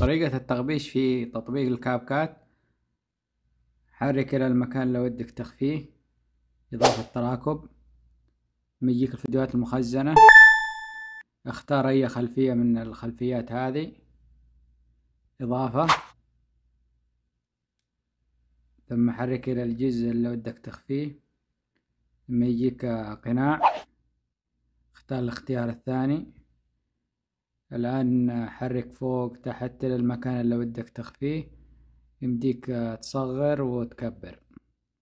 طريقة التغبيش في تطبيق الكاب كات حرك إلى المكان اللي ودك تخفيه إضافة تراكب ميجيك الفيديوهات المخزنة اختار أي خلفية من الخلفيات هذه إضافة ثم حرك إلى الجزء اللي ودك تخفيه ثم يجيك قناع اختار الاختيار الثاني الآن حرك فوق تحت للمكان اللي ودك تخفيه يمديك تصغر وتكبر